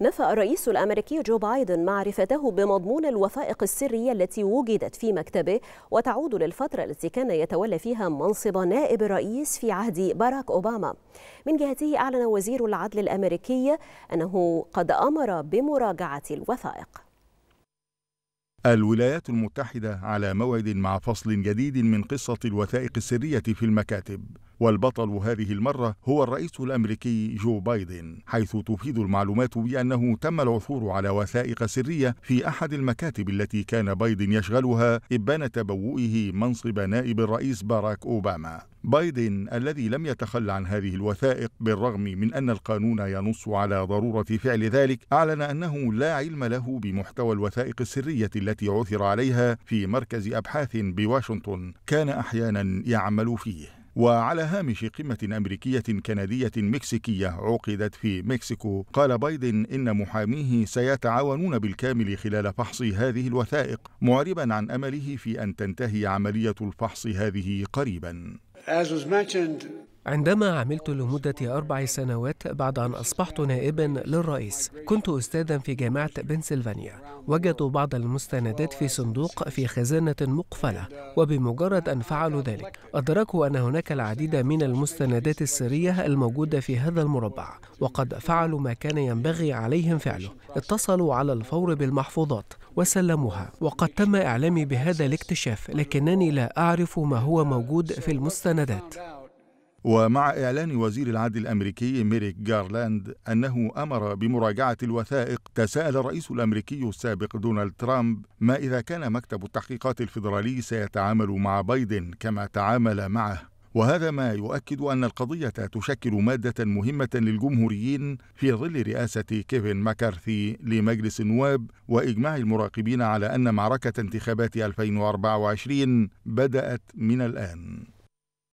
نفى الرئيس الأمريكي جو بايدن معرفته بمضمون الوثائق السرية التي وجدت في مكتبه وتعود للفترة التي كان يتولى فيها منصب نائب الرئيس في عهد باراك أوباما من جهته أعلن وزير العدل الأمريكي أنه قد أمر بمراجعة الوثائق الولايات المتحدة على موعد مع فصل جديد من قصة الوثائق السرية في المكاتب والبطل هذه المرة هو الرئيس الأمريكي جو بايدن حيث تفيد المعلومات بأنه تم العثور على وثائق سرية في أحد المكاتب التي كان بايدن يشغلها إبان تبوئه منصب نائب الرئيس باراك أوباما بايدن الذي لم يتخلى عن هذه الوثائق بالرغم من أن القانون ينص على ضرورة فعل ذلك أعلن أنه لا علم له بمحتوى الوثائق السرية التي عثر عليها في مركز أبحاث بواشنطن كان أحيانا يعمل فيه وعلى هامش قمة أمريكية كندية مكسيكية عقدت في مكسيكو قال بايدن إن محاميه سيتعاونون بالكامل خلال فحص هذه الوثائق معربا عن أمله في أن تنتهي عملية الفحص هذه قريبا As was mentioned عندما عملت لمدة أربع سنوات بعد أن أصبحت نائبا للرئيس كنت أستاذا في جامعة بنسلفانيا وجدوا بعض المستندات في صندوق في خزانة مقفلة وبمجرد أن فعلوا ذلك أدركوا أن هناك العديد من المستندات السرية الموجودة في هذا المربع وقد فعلوا ما كان ينبغي عليهم فعله اتصلوا على الفور بالمحفوظات وسلموها وقد تم إعلامي بهذا الاكتشاف لكنني لا أعرف ما هو موجود في المستندات ومع إعلان وزير العدل الأمريكي ميريك جارلاند أنه أمر بمراجعة الوثائق تساءل الرئيس الأمريكي السابق دونالد ترامب ما إذا كان مكتب التحقيقات الفيدرالي سيتعامل مع بايدن كما تعامل معه وهذا ما يؤكد أن القضية تشكل مادة مهمة للجمهوريين في ظل رئاسة كيفن ماكارثي لمجلس النواب وإجماع المراقبين على أن معركة انتخابات 2024 بدأت من الآن